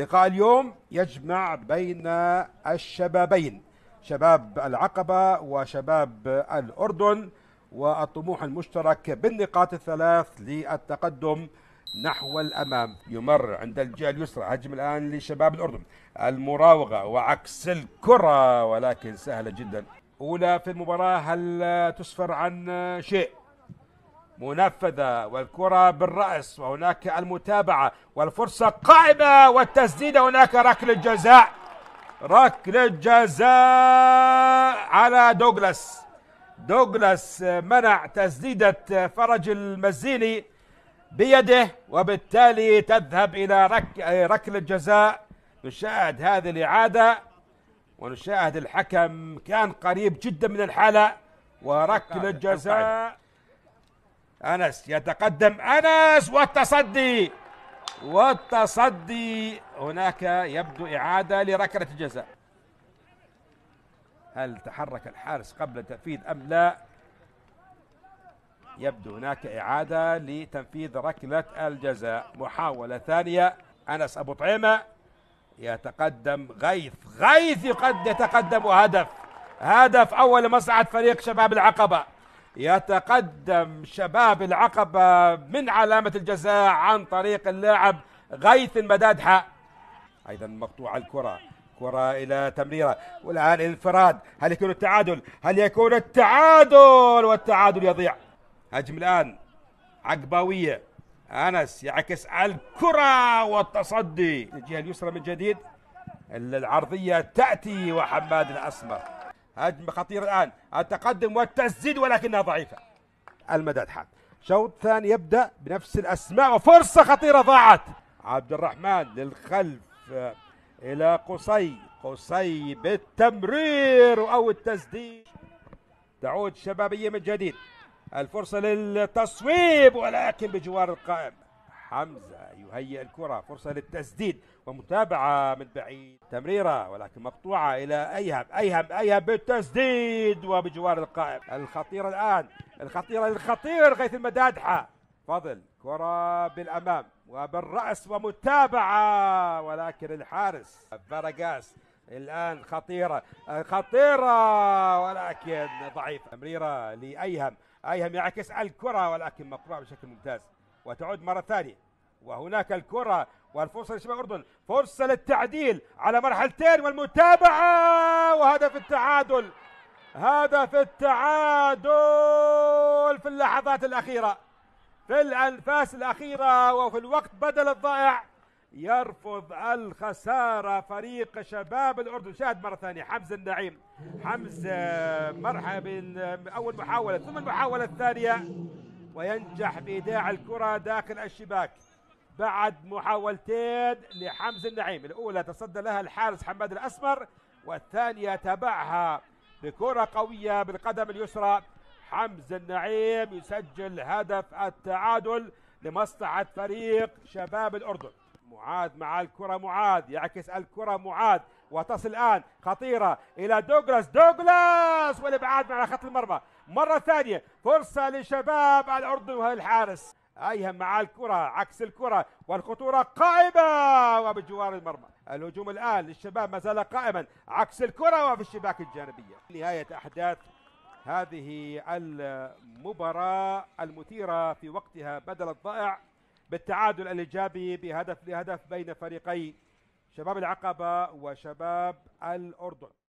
لقاء اليوم يجمع بين الشبابين شباب العقبة وشباب الأردن والطموح المشترك بالنقاط الثلاث للتقدم نحو الأمام يمر عند الجهة اليسرى هجم الآن لشباب الأردن المراوغة وعكس الكرة ولكن سهلة جدا أولى في المباراة هل تسفر عن شيء منفذة والكرة بالرأس وهناك المتابعة والفرصة قائمة والتسديدة هناك ركل الجزاء ركل الجزاء على دوغلاس دوغلاس منع تسديدة فرج المزيني بيده وبالتالي تذهب إلى رك ركل الجزاء نشاهد هذه الإعادة ونشاهد الحكم كان قريب جدا من الحالة وركل الجزاء أنس يتقدم أنس والتصدي والتصدي هناك يبدو إعادة لركلة الجزاء هل تحرك الحارس قبل التنفيذ أم لا يبدو هناك إعادة لتنفيذ ركلة الجزاء محاولة ثانية أنس أبو طعيمة يتقدم غيث غيث يقد يتقدم وهدف هدف أول مصعد فريق شباب العقبة يتقدم شباب العقبة من علامة الجزاء عن طريق اللاعب غيث المدادحة أيضا مقطوع الكرة كرة إلى تمريرة والآن انفراد هل يكون التعادل هل يكون التعادل والتعادل يضيع هجم الآن عقباوية أنس يعكس الكرة والتصدي الجهة اليسرى من جديد العرضية تأتي وحماد الأسمر هجمة خطيرة الآن التقدم والتسديد ولكنها ضعيفة المداد حاد شوط ثاني يبدأ بنفس الأسماء وفرصة خطيرة ضاعت عبد الرحمن للخلف آه، إلى قصي قصي بالتمرير أو التسديد تعود شبابية من جديد الفرصة للتصويب ولكن بجوار القائم حمزة يهيئ الكرة فرصة للتسديد ومتابعة من بعيد تمريرة ولكن مقطوعة إلى أيهم أيهم أيهم بالتسديد وبجوار القائم الخطيرة الآن الخطيرة الخطير غيث المدادحة فضل كرة بالأمام وبالرأس ومتابعة ولكن الحارس فارغاس الآن خطيرة خطيرة ولكن ضعيف تمريرة لأيهم أيهم يعكس الكرة ولكن مقطوعة بشكل ممتاز وتعود مرة ثانية وهناك الكرة والفرصة لشباب الأردن فرصة للتعديل على مرحلتين والمتابعة وهدف التعادل هدف التعادل في اللحظات الأخيرة في الأنفاس الأخيرة وفي الوقت بدل الضائع يرفض الخسارة فريق شباب الأردن شاهد مرة ثانية حمزة النعيم حمزة مرحبا أول محاولة ثم المحاولة الثانية وينجح بإيداع الكرة داخل الشباك بعد محاولتين لحمزة النعيم الأولى تصدى لها الحارس حماد الأسمر والثانية تبعها بكرة قوية بالقدم اليسرى حمزة النعيم يسجل هدف التعادل لمصلحة فريق شباب الأردن معاد مع الكرة معاد يعكس الكرة معاد وتصل الآن خطيرة إلى دوغلاس دوغلاس والإبعاد على خط المرمى مرة ثانية فرصة لشباب الأردن وهي الحارس أيها مع الكرة عكس الكرة والخطورة قائمة وبجوار المرمى الهجوم الآن للشباب ما زال قائما عكس الكرة وفي الشباك الجانبية نهاية أحداث هذه المباراة المثيرة في وقتها بدل الضائع بالتعادل الإيجابي بهدف لهدف بين فريقي شباب العقبة وشباب الأردن